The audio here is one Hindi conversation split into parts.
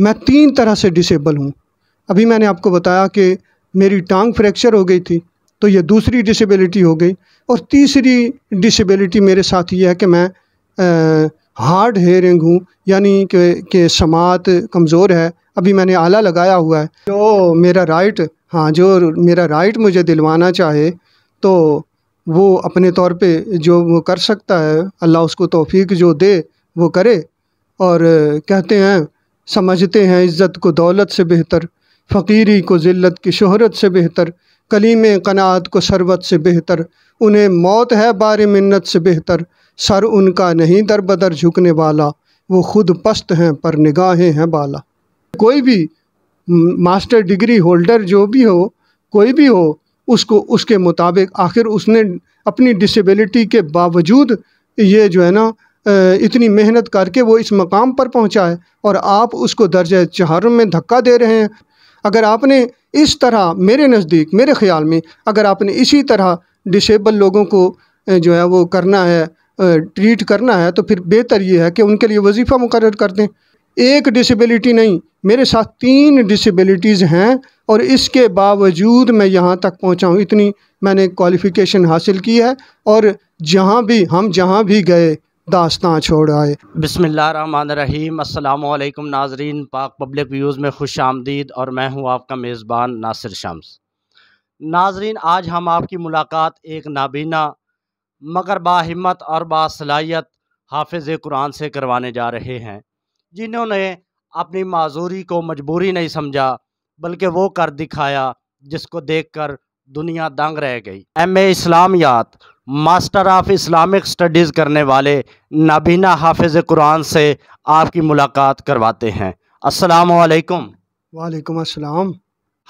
मैं तीन तरह से डिसेबल हूँ अभी मैंने आपको बताया कि मेरी टांग फ्रैक्चर हो गई थी तो ये दूसरी डिसेबिलिटी हो गई और तीसरी डिसेबिलिटी मेरे साथ ये है कि मैं आ, हार्ड हेयरिंग हूँ यानी कि के समात कमज़ोर है अभी मैंने आला लगाया हुआ है जो मेरा राइट हाँ जो मेरा राइट मुझे दिलवाना चाहे तो वो अपने तौर पे जो वो कर सकता है अल्लाह उसको तोफ़ी जो दे वो करे और कहते हैं समझते हैं इज़्ज़त को दौलत से बेहतर फ़कीरी को ज़िल्लत की शहरत से बेहतर कलीम कनात को शरबत से बेहतर उन्हें मौत है बार मन्नत से बेहतर सर उनका नहीं दर बदर झुकने वाला वो खुद पस्त हैं पर निगाहें हैं बाला कोई भी मास्टर डिग्री होल्डर जो भी हो कोई भी हो उसको उसके मुताबिक आखिर उसने अपनी डिसेबिलिटी के बावजूद ये जो है ना इतनी मेहनत करके वो इस मकाम पर पहुंचा है और आप उसको दर्ज चहारम में धक्का दे रहे हैं अगर आपने इस तरह मेरे नज़दीक मेरे ख़्याल में अगर आपने इसी तरह डिसेबल लोगों को जो है वो करना है ट्रीट करना है तो फिर बेहतर ये है कि उनके लिए वजीफ़ा मुकर कर दें एक डिसेबिलिटी नहीं मेरे साथ तीन डिसेबिलिटीज़ हैं और इसके बावजूद मैं यहाँ तक पहुँचा हूँ इतनी मैंने क्वालिफ़िकेशन हासिल की है और जहाँ भी हम जहाँ भी गए दास्तान छोड़ आए बसमीम अल्लाम नाजरीन पाक पब्लिक व्यूज़ में खुश आमदीद और मैं हूँ आपका मेज़बान नासिर शम्स नाजरीन आज हम आपकी मुलाकात एक नाबीना मगर बाहिम्मत और बासलाहियत हाफिज़ कुरान से करवाने जा रहे हैं जिन्होंने अपनी माजूरी को मजबूरी नहीं समझा बल्कि वो कर दिखाया जिसको देख कर दुनिया दंग रह गई एम ए इस्लामियात मास्टर ऑफ इस्लामिक स्टडीज़ करने वाले नाबीना हाफिज़ कुरान से आपकी मुलाकात करवाते हैं अस्सलाम वालेकुम वालेकुम अस्सलाम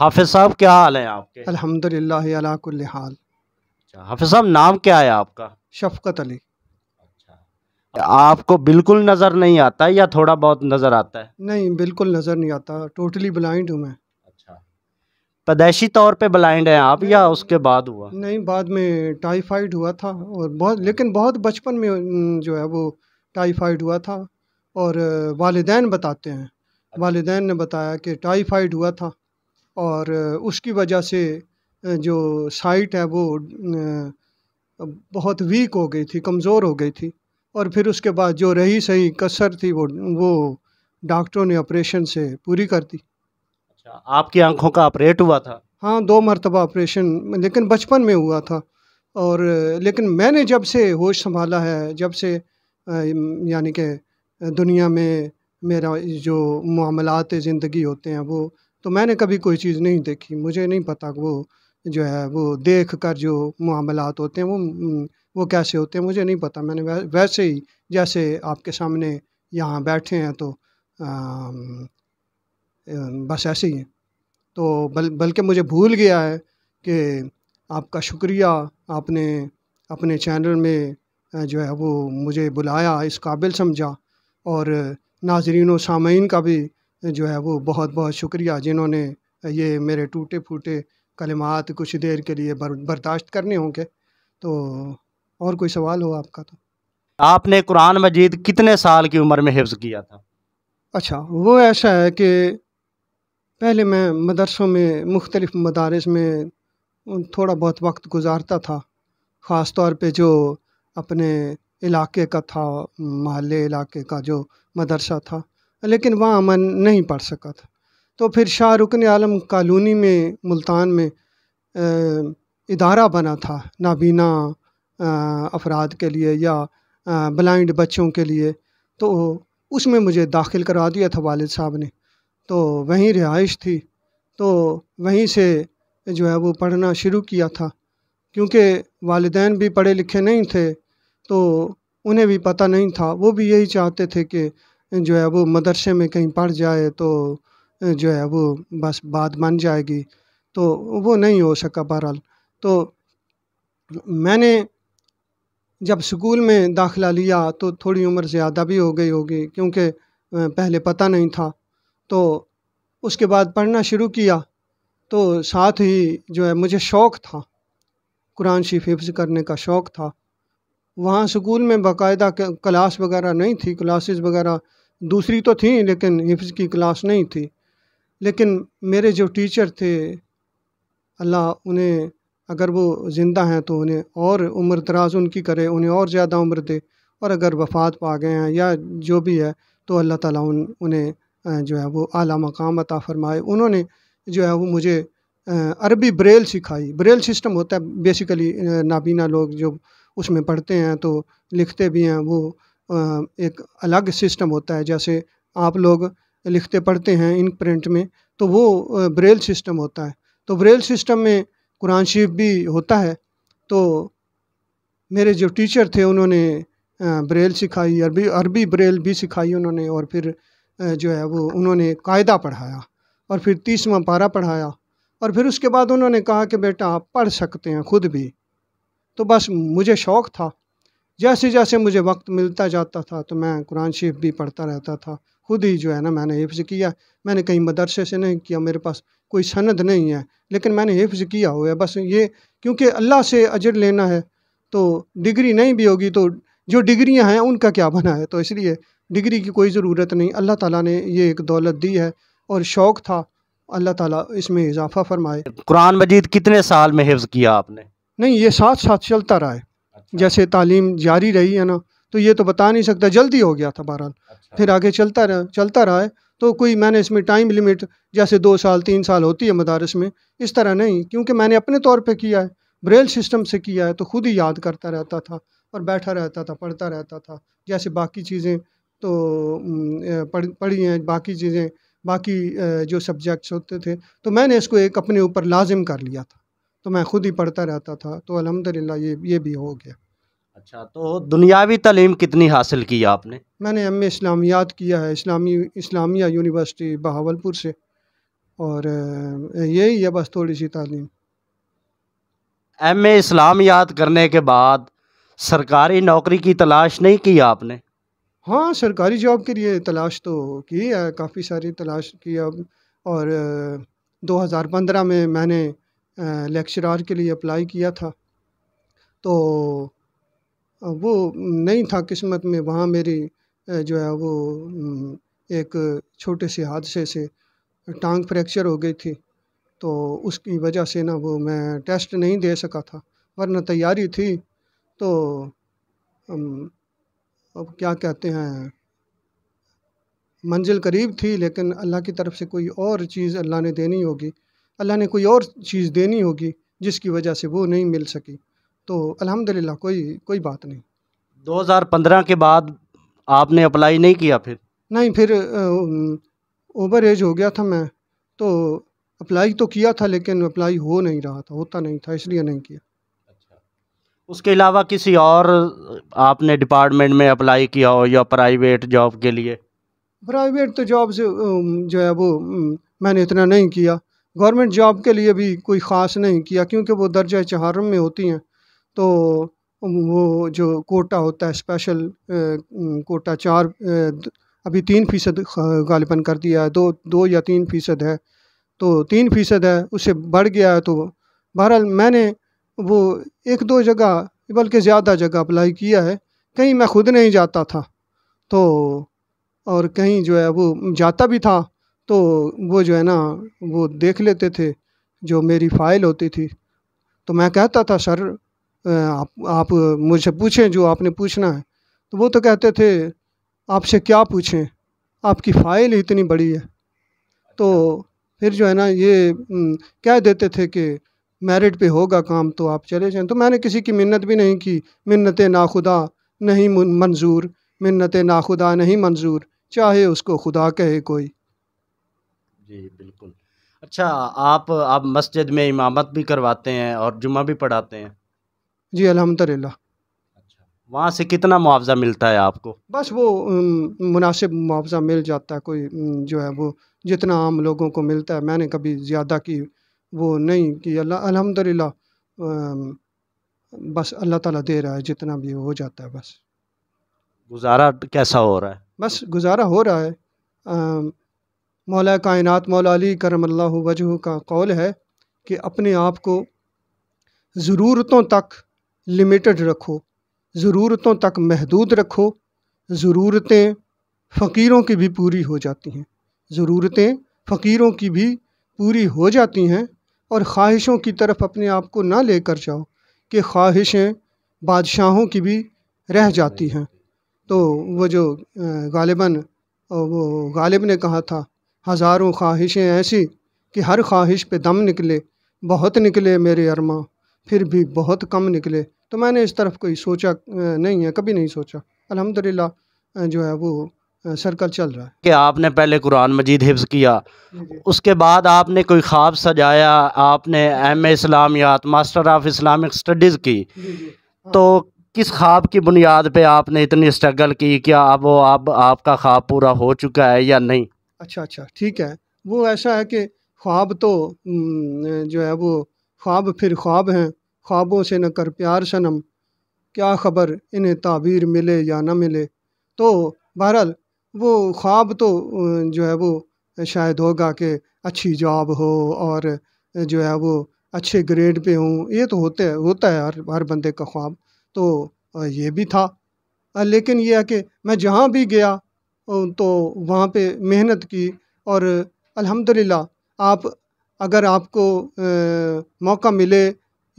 हाफिज़ साहब क्या हाल है आपके अल्हम्दुलिल्लाह अला हाल अच्छा, हाफिज़ साहब नाम क्या है आपका शफकत अली अच्छा आपको बिल्कुल नज़र नहीं आता या थोड़ा बहुत नज़र आता है नहीं बिल्कुल नज़र नहीं आता टोटली ब्लाइंड हूँ मैं पैदाइशी तौर पे ब्लाइंड हैं आप या उसके बाद हुआ नहीं बाद में टाइफाइड हुआ था और बहुत लेकिन बहुत बचपन में जो है वो टाइफाइड हुआ था और वालदान बताते हैं वालदान ने बताया कि टाइफाइड हुआ था और उसकी वजह से जो साइट है वो बहुत वीक हो गई थी कमज़ोर हो गई थी और फिर उसके बाद जो रही सही कसर थी वो वो डॉक्टरों ने ऑपरेशन से पूरी कर दी था आपकी आंखों का ऑपरेट हुआ था हाँ दो मरतबा ऑपरेशन लेकिन बचपन में हुआ था और लेकिन मैंने जब से होश संभाला है जब से यानी कि दुनिया में मेरा जो मामलात ज़िंदगी होते हैं वो तो मैंने कभी कोई चीज़ नहीं देखी मुझे नहीं पता वो जो है वो देख कर जो मामलात होते हैं वो वो कैसे होते हैं मुझे नहीं पता मैंने वैसे ही जैसे आपके सामने यहाँ बैठे हैं तो आ, बस ऐसे ही तो बल बल्कि मुझे भूल गया है कि आपका शुक्रिया आपने अपने चैनल में जो है वो मुझे बुलाया इस काबिल समझा और नाजरीन सामीन का भी जो है वो बहुत बहुत शुक्रिया जिन्होंने ये मेरे टूटे फूटे कलमात कुछ देर के लिए बर, बर्दाश्त करने होंगे तो और कोई सवाल हो आपका तो आपने कुरान मजीद कितने साल की उम्र में हिफ्ज़ किया था अच्छा वो ऐसा है कि पहले मैं मदरसों में मुख्तलिफ़ मदारस में थोड़ा बहुत वक्त गुज़ारता था ख़ास तौर पर जो अपने इलाके का था महल्ले इलाके का जो मदरसा था लेकिन वहाँ अमन नहीं पढ़ सका था तो फिर शाह रुकन आलम कॉलोनी में मुल्तान में आ, इदारा बना था नाबीना अफराद के लिए या ब्लाइंड बच्चों के लिए तो उसमें मुझे दाखिल करा दिया था वालद साहब ने तो वहीं रिहाइश थी तो वहीं से जो है वो पढ़ना शुरू किया था क्योंकि वालदेन भी पढ़े लिखे नहीं थे तो उन्हें भी पता नहीं था वो भी यही चाहते थे कि जो है वो मदरसे में कहीं पढ़ जाए तो जो है वो बस बात बन जाएगी तो वो नहीं हो सका बहरहाल तो मैंने जब स्कूल में दाखिला लिया तो थोड़ी उम्र ज़्यादा भी हो गई होगी क्योंकि पहले पता नहीं था तो उसके बाद पढ़ना शुरू किया तो साथ ही जो है मुझे शौक़ था कुरान शरीफ हिफ्ज़ करने का शौक़ था वहाँ स्कूल में बाकायदा क्लास वगैरह नहीं थी क्लासेस वगैरह दूसरी तो थी लेकिन हिफ्ज़ की क्लास नहीं थी लेकिन मेरे जो टीचर थे अल्लाह उन्हें अगर वो ज़िंदा हैं तो उन्हें और उम्र दराज उनकी करे उन्हें और ज़्यादा उम्र दे और अगर वफ़ात पा गए हैं या जो भी है तो अल्लाह ताला उन उन्हें जो है वो आला मकाम अता फ़रमाए उन्होंने जो है वो मुझे अरबी ब्रेल सिखाई ब्रेल सिस्टम होता है बेसिकली नाबीना लोग जो उसमें पढ़ते हैं तो लिखते भी हैं वो एक अलग सिस्टम होता है जैसे आप लोग लिखते पढ़ते हैं इन प्रिंट में तो वो ब्रेल सिस्टम होता है तो ब्रेल सिस्टम में कुरान शरीफ भी होता है तो मेरे जो टीचर थे उन्होंने ब्रेल सिखाई अरबी अरबी ब्रेल भी सिखाई उन्होंने और फिर जो है वो उन्होंने कायदा पढ़ाया और फिर तीसवा पारा पढ़ाया और फिर उसके बाद उन्होंने कहा कि बेटा आप पढ़ सकते हैं ख़ुद भी तो बस मुझे शौक़ था जैसे जैसे मुझे वक्त मिलता जाता था तो मैं कुरान शरीफ भी पढ़ता रहता था खुद ही जो है ना मैंने हिफ्ज़ किया मैंने कहीं मदरसे से नहीं किया मेरे पास कोई सनद नहीं है लेकिन मैंने हिफ्ज़ किया हुआ है बस ये क्योंकि अल्लाह से अजर लेना है तो डिग्री नहीं भी होगी तो जो डिग्रियां हैं उनका क्या बना है तो इसलिए डिग्री की कोई ज़रूरत नहीं अल्लाह ताला ने ये एक दौलत दी है और शौक़ था अल्लाह ताला इसमें इजाफ़ा फरमाए कुरान मजीद कितने साल में हिफ्ज़ किया आपने नहीं ये साथ साथ चलता रहा है अच्छा। जैसे तालीम जारी रही है ना तो ये तो बता नहीं सकता जल्दी हो गया था बहरहाल अच्छा। फिर आगे चलता रहा चलता रहा है तो कोई मैंने इसमें टाइम लिमिट जैसे दो साल तीन साल होती है मदारस में इस तरह नहीं क्योंकि मैंने अपने तौर पर किया है ब्रेल सिस्टम से किया है तो खुद ही याद करता रहता था और बैठा रहता था पढ़ता रहता था जैसे बाकी चीज़ें तो पढ़ पढ़ी हैं बाकी चीज़ें बाकी जो सब्जेक्ट्स होते थे तो मैंने इसको एक अपने ऊपर लाजिम कर लिया था तो मैं ख़ुद ही पढ़ता रहता था तो अलहमदिल्ला ये ये भी हो गया अच्छा तो दुनियावी तलीम कितनी हासिल की आपने मैंने एम इस्लामियात किया है इस्लामी इस्लामिया यूनिवर्सिटी बहावलपुर से और यही है बस थोड़ी सी तालीम एम इस्लाम याद करने के बाद सरकारी नौकरी की तलाश नहीं की आपने हाँ सरकारी जॉब के लिए तलाश तो की है काफ़ी सारी तलाश की अब और दो हज़ार पंद्रह में मैंने लेक्चरार के लिए अप्लाई किया था तो वो नहीं था किस्मत में वहाँ मेरी जो है वो एक छोटे से हादसे से टांग फ्रैक्चर हो गई थी तो उसकी वजह से ना वो मैं टेस्ट नहीं दे सका था वरना तैयारी थी तो अब क्या कहते हैं मंजिल करीब थी लेकिन अल्लाह की तरफ से कोई और चीज़ अल्लाह ने देनी होगी अल्लाह ने कोई और चीज़ देनी होगी जिसकी वजह से वो नहीं मिल सकी तो अल्हम्दुलिल्लाह कोई कोई बात नहीं 2015 के बाद आपने अप्लाई नहीं किया फिर नहीं फिर ओवर एज हो गया था मैं तो अप्लाई तो किया था लेकिन अप्लाई हो नहीं रहा था होता नहीं था इसलिए नहीं किया उसके अलावा किसी और आपने डिपार्टमेंट में अप्लाई किया हो या प्राइवेट जॉब के लिए प्राइवेट तो जॉब से जो है वो मैंने इतना नहीं किया गवर्नमेंट जॉब के लिए भी कोई ख़ास नहीं किया क्योंकि वो दर्जा चहारम में होती हैं तो वो जो कोटा होता है स्पेशल कोटा चार अभी तीन फ़ीसद गालिबन कर दिया है दो दो या तीन फ़ीसद है तो तीन फ़ीसद है उससे बढ़ गया है तो बहरहाल मैंने वो एक दो जगह बल्कि ज़्यादा जगह अप्लाई किया है कहीं मैं ख़ुद नहीं जाता था तो और कहीं जो है वो जाता भी था तो वो जो है ना वो देख लेते थे जो मेरी फ़ाइल होती थी तो मैं कहता था सर आप, आप मुझे पूछें जो आपने पूछना है तो वो तो कहते थे आपसे क्या पूछें आपकी फ़ाइल इतनी बड़ी है तो फिर जो है ना ये कह देते थे कि मेरिट पे होगा काम तो आप चले जाएँ तो मैंने किसी की मिन्नत भी नहीं की मिन्नत नाखुदा नहीं मंजूर मिन्नत नाखुदा नहीं मंजूर चाहे उसको खुदा कहे कोई जी बिल्कुल अच्छा आप आप मस्जिद में इमामत भी करवाते हैं और जुमा भी पढ़ाते हैं जी अल्हम्दुलिल्लाह अच्छा वहाँ से कितना मुआवजा मिलता है आपको बस वो मुनासिब मुआवजा मिल जाता है कोई जो है वो जितना आम लोगों को मिलता है मैंने कभी ज़्यादा की वो नहीं कि अल्लाह अल्हम्दुलिल्लाह बस अल्लाह ताला दे रहा है जितना भी हो जाता है बस गुजारा कैसा हो रहा है बस गुजारा हो रहा है मौला कायनात मौला अली करम अल्लाह वजह का कौल है कि अपने आप को ज़रूरतों तक लिमिटेड रखो ज़रूरतों तक महदूद रखो ज़रूरतें फ़कीरों की भी पूरी हो जाती हैं ज़रूरतें फ़कीरों की भी पूरी हो जाती हैं और ख्वाहिशों की तरफ अपने आप को ना लेकर जाओ कि ख्वाहिशें बादशाहों की भी रह जाती हैं तो वो जो गालिबा वो गालिब ने कहा था हज़ारों ख्वाहिशें ऐसी कि हर ख्वाहिश पे दम निकले बहुत निकले मेरे अरमा फिर भी बहुत कम निकले तो मैंने इस तरफ कोई सोचा नहीं है कभी नहीं सोचा अलहमदिल्ला जो है वो सर्कल चल रहा है कि आपने पहले कुरान मजीद हिफ्ज़ किया उसके बाद आपने कोई ख्वाब सजाया आपने एम ए इस्लामियात मास्टर ऑफ इस्लामिक स्टडीज़ की हाँ। तो किस ख्वाब की बुनियाद पे आपने इतनी स्ट्रगल की क्या अब वो अब आपका ख्वाब पूरा हो चुका है या नहीं अच्छा अच्छा ठीक है वो ऐसा है कि ख्वाब तो जो है वो ख्वाब फिर ख्वाब हैं ख्वाबों से न कर प्यार सनम क्या ख़बर इन्हें ताबीर मिले या ना मिले तो बहरहाल वो ख्वाब तो जो है वो शायद होगा कि अच्छी जॉब हो और जो है वो अच्छे ग्रेड पे हूँ ये तो होते होता है हर हर बंदे का ख्वाब तो ये भी था लेकिन यह है कि मैं जहाँ भी गया तो वहाँ पे मेहनत की और अल्हम्दुलिल्लाह आप अगर आपको आ, मौका मिले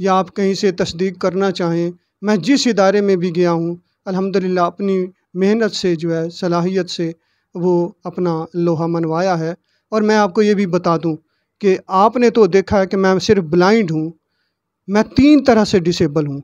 या आप कहीं से तस्दीक करना चाहें मैं जिस इदारे में भी गया हूँ अल्हम्दुलिल्लाह अपनी मेहनत से जो है सलाहियत से वो अपना लोहा मनवाया है और मैं आपको ये भी बता दूं कि आपने तो देखा है कि मैं सिर्फ ब्लाइंड हूँ मैं तीन तरह से डिसेबल हूँ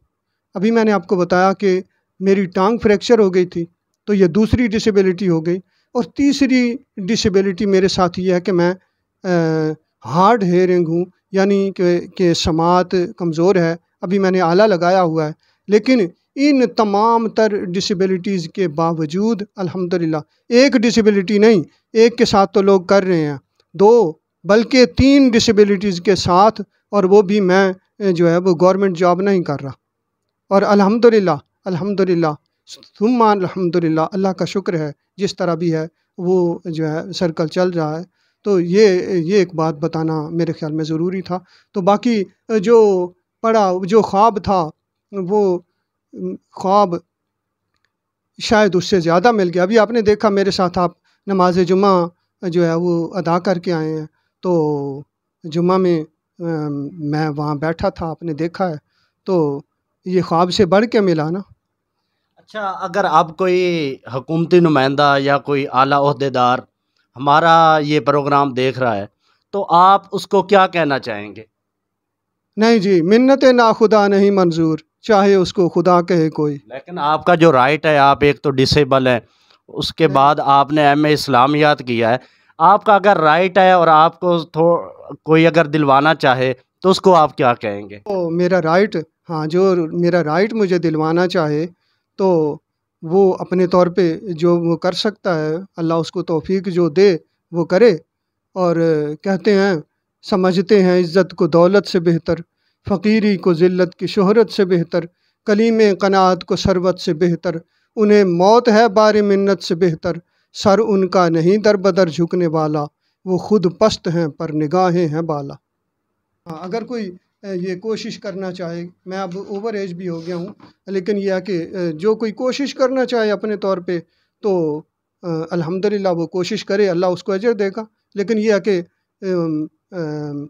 अभी मैंने आपको बताया कि मेरी टांग फ्रैक्चर हो गई थी तो ये दूसरी डिसेबिलिटी हो गई और तीसरी डिसेबिलिटी मेरे साथ ये है कि मैं आ, हार्ड हेयरिंग हूँ यानी कि समात कमज़ोर है अभी मैंने आला लगाया हुआ है लेकिन इन तमाम तर डिसबिलिटीज़ के बावजूद अल्हम्दुलिल्लाह एक डिसबिलिटी नहीं एक के साथ तो लोग कर रहे हैं दो बल्कि तीन डिसबिलिटीज़ के साथ और वो भी मैं जो है वो गवर्नमेंट जॉब नहीं कर रहा और अल्हम्दुलिल्लाह अल्हम्दुलिल्लाह सुमान अल्हम्दुलिल्लाह अल्लाह का शुक्र है जिस तरह भी है वो जो है सर्कल चल रहा है तो ये ये एक बात बताना मेरे ख्याल में ज़रूरी था तो बाकी जो पढ़ा जो ख्वाब था वो ख्वाब शायद उससे ज़्यादा मिल गया अभी आपने देखा मेरे साथ आप नमाज जुमा जो है वो अदा करके आए हैं तो जुमा में आ, मैं वहाँ बैठा था आपने देखा है तो ये ख्वाब से बढ़ के मिला ना अच्छा अगर आप कोई हकूमती नुमाइंदा या कोई आला अहदेदार हमारा ये प्रोग्राम देख रहा है तो आप उसको क्या कहना चाहेंगे नहीं जी मिन्नत ख़ुदा नहीं मंजूर चाहे उसको खुदा कहे कोई लेकिन आपका जो राइट है आप एक तो डिसेबल हैं उसके है। हाँ। बाद आपने एम ए इस्लामियात किया है आपका अगर राइट है और आपको कोई अगर दिलवाना चाहे तो उसको आप क्या कहेंगे तो मेरा राइट हाँ जो मेरा राइट मुझे दिलवाना चाहे तो वो अपने तौर पे जो वो कर सकता है अल्लाह उसको तोफ़ी जो दे वो करे और कहते हैं समझते हैं इज़्ज़त को दौलत से बेहतर फ़कीरी को ज़िल्त की शहरत से बेहतर कलीम कनात को शरबत से बेहतर उन्हें मौत है बार मन्नत से बेहतर सर उनका नहीं दर बदर झुकने वाला वो खुद पस्त हैं पर निगाहें हैं बाला हाँ अगर कोई ये कोशिश करना चाहे मैं अब ओवर एज भी हो गया हूँ लेकिन यह कि जो कोई कोशिश करना चाहे अपने तौर पे तो अल्हम्दुलिल्लाह वो कोशिश करे अल्लाह उसको अजर देगा लेकिन यह है कि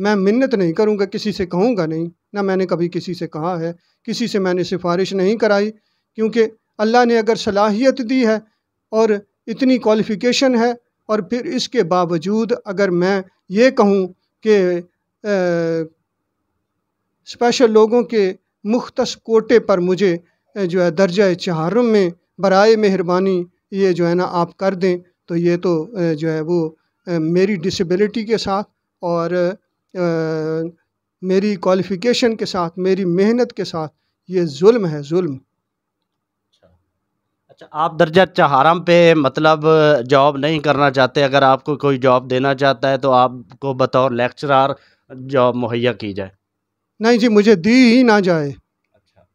मैं मिन्नत नहीं करूँगा किसी से कहूँगा नहीं ना मैंने कभी किसी से कहा है किसी से मैंने सिफारिश नहीं कराई क्योंकि अल्लाह ने अगर सलाहियत दी है और इतनी क्वालिफ़िकेशन है और फिर इसके बावजूद अगर मैं ये कहूँ कि स्पेशल लोगों के मुख्त कोटे पर मुझे जो है दर्जा चहारम में बरए मेहरबानी ये जो है ना आप कर दें तो ये तो जो है वो मेरी डिसेबिलिटी के साथ और मेरी क्वालिफ़िकेशन के साथ मेरी मेहनत के साथ ये जुल्म है जुल्म अच्छा, अच्छा आप दर्जा चहारम पे मतलब जॉब नहीं करना चाहते अगर आपको कोई जॉब देना चाहता है तो आपको बतौर लेक्चरार जॉब मुहैया की जाए नहीं जी मुझे दी ही ना जाए अच्छा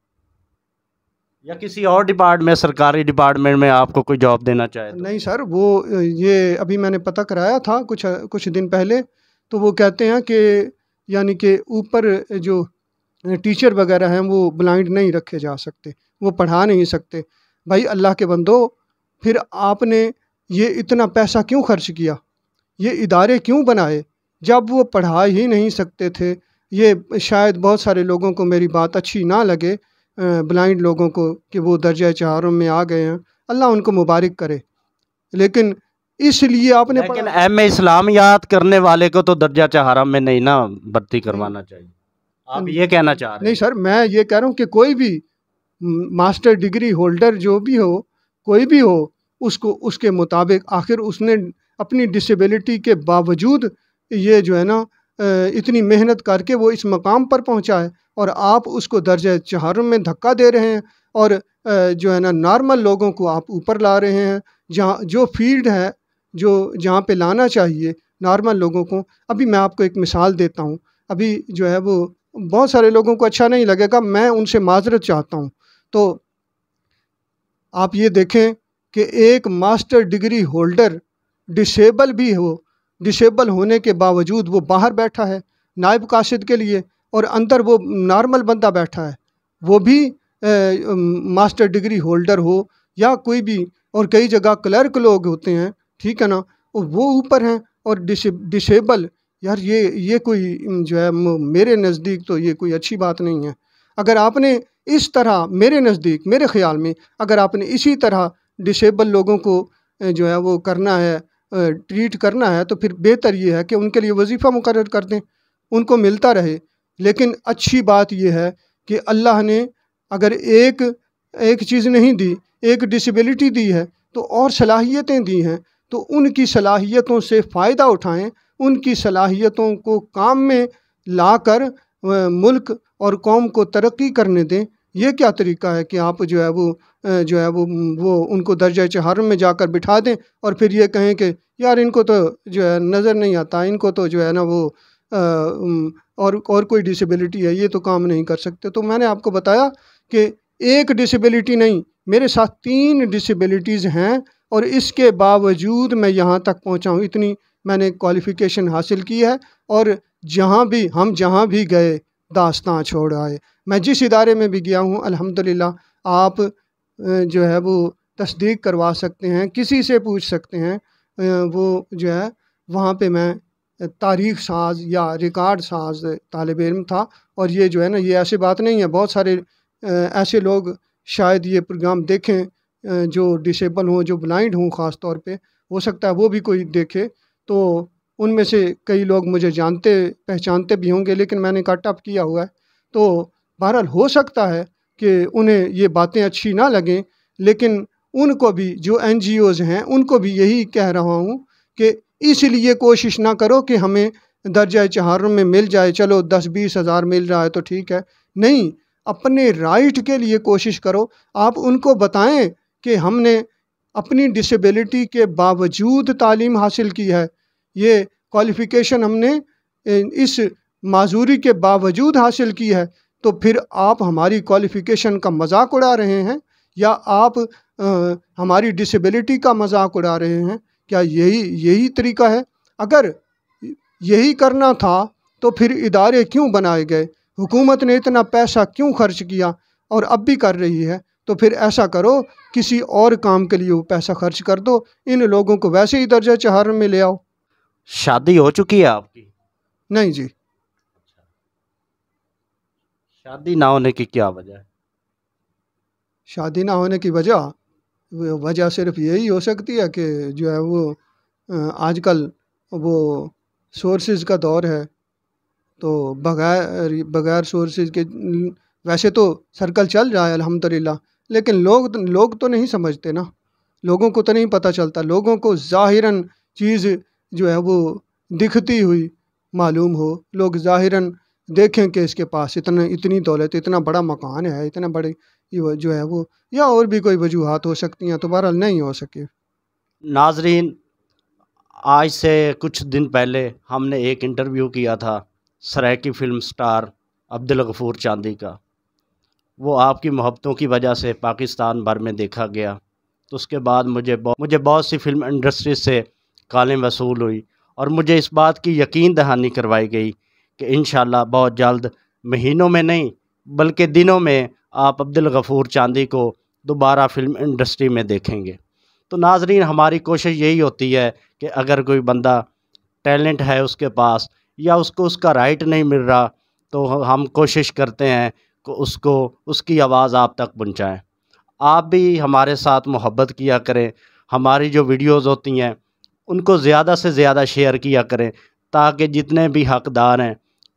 या किसी और डिपार्टमेंट सरकारी डिपार्टमेंट में आपको कोई जॉब देना चाहे तो। नहीं सर वो ये अभी मैंने पता कराया था कुछ कुछ दिन पहले तो वो कहते हैं कि यानी कि ऊपर जो टीचर वगैरह हैं वो ब्लाइंड नहीं रखे जा सकते वो पढ़ा नहीं सकते भाई अल्लाह के बंदो फिर आपने ये इतना पैसा क्यों खर्च किया ये इदारे क्यों बनाए जब वो पढ़ा ही नहीं सकते थे ये शायद बहुत सारे लोगों को मेरी बात अच्छी ना लगे ब्लाइंड लोगों को कि वो दर्जा चारों में आ गए हैं अल्लाह उनको मुबारक करे लेकिन इसलिए आपने लेकिन एम इस्लाम याद करने वाले को तो दर्जा चाहरा में नहीं ना भर्ती करवाना चाहिए आप ये कहना चाह रहे नहीं सर मैं ये कह रहा हूँ कि कोई भी मास्टर डिग्री होल्डर जो भी हो कोई भी हो उसको उसके मुताबिक आखिर उसने अपनी डिसेबिलिटी के बावजूद ये जो है ना इतनी मेहनत करके वो इस मकाम पर पहुँचा है और आप उसको दर्ज चहारों में धक्का दे रहे हैं और जो है ना नॉर्मल लोगों को आप ऊपर ला रहे हैं जहाँ जो फील्ड है जो जहाँ पे लाना चाहिए नॉर्मल लोगों को अभी मैं आपको एक मिसाल देता हूँ अभी जो है वो बहुत सारे लोगों को अच्छा नहीं लगेगा मैं उनसे माजरत चाहता हूँ तो आप ये देखें कि एक मास्टर डिग्री होल्डर डिसेबल भी हो डिसेबल होने के बावजूद वो बाहर बैठा है नायब काशिद के लिए और अंदर वो नॉर्मल बंदा बैठा है वो भी ए, मास्टर डिग्री होल्डर हो या कोई भी और कई जगह क्लर्क लोग होते हैं ठीक है ना वो ऊपर हैं और डिसेबल यार ये ये कोई जो है मेरे नज़दीक तो ये कोई अच्छी बात नहीं है अगर आपने इस तरह मेरे नज़दीक मेरे ख़्याल में अगर आपने इसी तरह डिसेबल लोगों को जो है वो करना है ट्रीट करना है तो फिर बेहतर ये है कि उनके लिए वजीफ़ा मुकर कर दें उनको मिलता रहे लेकिन अच्छी बात यह है कि अल्लाह ने अगर एक एक चीज़ नहीं दी एक डिसेबिलिटी दी है तो और सलाहियतें दी हैं तो उनकी सलाहियतों से फ़ायदा उठाएं उनकी सलाहियतों को काम में लाकर मुल्क और कौम को तरक्की करने दें यह क्या तरीका है कि आप जो है वो जो है वो वो उनको दर्जा चहार में जाकर बिठा दें और फिर ये कहें कि यार इनको तो जो है नज़र नहीं आता इनको तो जो है ना वो आ, और और कोई डिसेबिलिटी है ये तो काम नहीं कर सकते तो मैंने आपको बताया कि एक डिसेबिलिटी नहीं मेरे साथ तीन डिसेबिलिटीज़ हैं और इसके बावजूद मैं यहाँ तक पहुँचा हूँ इतनी मैंने क्वालिफ़िकेशन हासिल की है और जहाँ भी हम जहाँ भी गए दास्तान छोड़ आए मैं जिस इदारे में भी गया हूँ अलहमदिल्ला आप जो है वो तस्दीक करवा सकते हैं किसी से पूछ सकते हैं वो जो है वहाँ पे मैं तारीख साज या रिकॉर्ड साज तालब इम था और ये जो है ना ये ऐसी बात नहीं है बहुत सारे ऐसे लोग शायद ये प्रोग्राम देखें जो डिसेबल हों जो ब्लाइंड हों ख़ास तौर पे हो सकता है वो भी कोई देखे तो उनमें से कई लोग मुझे जानते पहचानते भी होंगे लेकिन मैंने कटअप किया हुआ है तो बहरहाल हो सकता है कि उन्हें ये बातें अच्छी ना लगें लेकिन उनको भी जो एन हैं उनको भी यही कह रहा हूँ कि इसलिए कोशिश ना करो कि हमें दर्जा चहारों में मिल जाए चलो दस बीस हज़ार मिल रहा है तो ठीक है नहीं अपने राइट के लिए कोशिश करो आप उनको बताएं कि हमने अपनी डिसेबिलिटी के बावजूद तालीम हासिल की है ये क्वालिफ़िकेशन हमने इस माजूरी के बावजूद हासिल की है तो फिर आप हमारी क्वालिफ़िकेशन का मजाक उड़ा रहे हैं या आप आ, हमारी डिसेबिलिटी का मजाक उड़ा रहे हैं क्या यही यही तरीका है अगर यही करना था तो फिर इदारे क्यों बनाए गए हुकूमत ने इतना पैसा क्यों खर्च किया और अब भी कर रही है तो फिर ऐसा करो किसी और काम के लिए पैसा खर्च कर दो इन लोगों को वैसे ही दर्जा चार में ले आओ शादी हो चुकी है आपकी नहीं जी शादी ना होने की क्या वजह शादी ना होने की वजह वजह सिर्फ यही हो सकती है कि जो है वो आजकल वो सोर्सेज का दौर है तो बगैर बगैर सोर्सेज के वैसे तो सर्कल चल रहा है अलहमदिल्ला लेकिन लोग तो, लोग तो नहीं समझते ना लोगों को तो नहीं पता चलता लोगों को ज़ाहिरन चीज़ जो है वो दिखती हुई मालूम हो लोग ज़ाहिरन देखें कि इसके पास इतना इतनी दौलत इतना बड़ा मकान है इतना बड़े जो है वो या और भी कोई वजूहत हो सकती हैं तो बहरहाल नहीं हो सके नाजरीन आज से कुछ दिन पहले हमने एक इंटरव्यू किया था सराय की फ़िल्म स्टार अब्दुल गफूर चांदी का वो आपकी मोहब्बतों की वजह से पाकिस्तान भर में देखा गया तो उसके बाद मुझे बहुत मुझे बहुत सी फिल्म इंडस्ट्री से कालें वसूल हुई और मुझे इस बात की यकीन दहानी करवाई गई कि इन बहुत जल्द महीनों में नहीं बल्कि दिनों में आप अब्दुल गफ़ूर चांदी को दोबारा फ़िल्म इंडस्ट्री में देखेंगे तो नाजरीन हमारी कोशिश यही होती है कि अगर कोई बंदा टैलेंट है उसके पास या उसको उसका राइट नहीं मिल रहा तो हम कोशिश करते हैं को उसको उसकी आवाज़ आप तक पहुँचाएँ आप भी हमारे साथ मोहब्बत किया करें हमारी जो वीडियोज़ होती हैं उनको ज़्यादा से ज़्यादा शेयर किया करें ताकि जितने भी हकदार हैं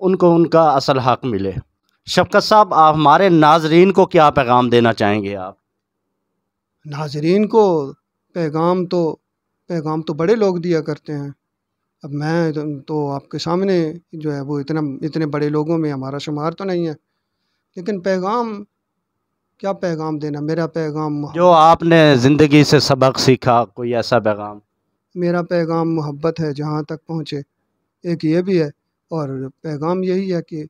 उनको उनका असल हक मिले शफकत साहब आप हमारे नाजरीन को क्या पैगाम देना चाहेंगे आप नाजरीन को पैगाम तो पैगाम तो बड़े लोग दिया करते हैं अब मैं तो, तो आपके सामने जो है वो इतना इतने बड़े लोगों में हमारा शुमार तो नहीं है लेकिन पैगाम क्या पैगाम देना मेरा पैगाम जो आपने ज़िंदगी से सबक सीखा कोई ऐसा पैगाम मेरा पैगाम मोहब्बत है जहाँ तक पहुँचे एक ये भी है और पैगाम यही है कि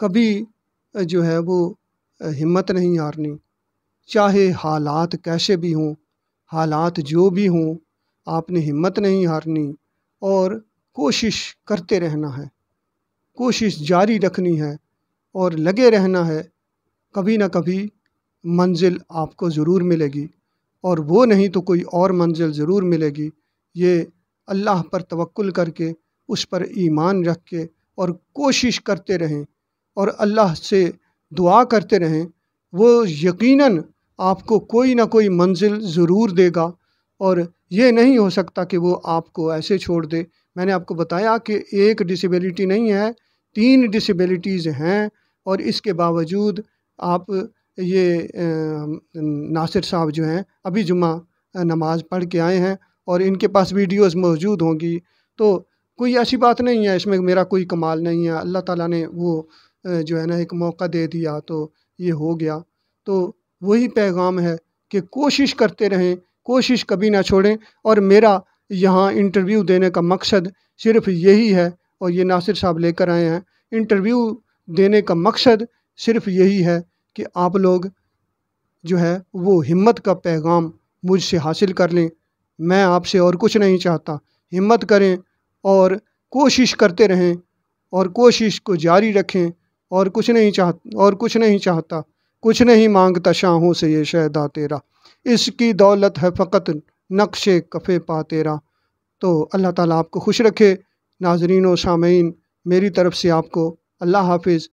कभी जो है वो हिम्मत नहीं हारनी चाहे हालात कैसे भी हों हालात जो भी हों आपने हिम्मत नहीं हारनी और कोशिश करते रहना है कोशिश जारी रखनी है और लगे रहना है कभी ना कभी मंजिल आपको ज़रूर मिलेगी और वो नहीं तो कोई और मंजिल ज़रूर मिलेगी ये अल्लाह पर तवक्ल करके उस पर ईमान रख के और कोशिश करते रहें और अल्लाह से दुआ करते रहें वो यकीनन आपको कोई ना कोई मंजिल ज़रूर देगा और ये नहीं हो सकता कि वो आपको ऐसे छोड़ दे मैंने आपको बताया कि एक डिसेबिलिटी नहीं है तीन डिसेबिलिटीज़ हैं और इसके बावजूद आप ये नासिर साहब जो हैं अभी जुमा नमाज पढ़ के आए हैं और इनके पास वीडियोस मौजूद होंगी तो कोई ऐसी बात नहीं है इसमें मेरा कोई कमाल नहीं है अल्लाह ताला ने वो जो है ना एक मौका दे दिया तो ये हो गया तो वही पैगाम है कि कोशिश करते रहें कोशिश कभी ना छोड़ें और मेरा यहाँ इंटरव्यू देने का मकसद सिर्फ़ यही है और ये नासिर साहब लेकर आए हैं इंटरव्यू देने का मकसद सिर्फ यही है कि आप लोग जो है वो हिम्मत का पैगाम मुझसे हासिल कर लें मैं आपसे और कुछ नहीं चाहता हिम्मत करें और कोशिश करते रहें और कोशिश को जारी रखें और कुछ नहीं चाह और कुछ नहीं चाहता कुछ नहीं मांगता शाहों से ये शहदा तेरा इसकी दौलत है फ़कत नक्श कफ़े पा तेरा तो अल्लाह ताला आपको खुश रखे नाजरीन व सामीन मेरी तरफ़ से आपको Allah Hafiz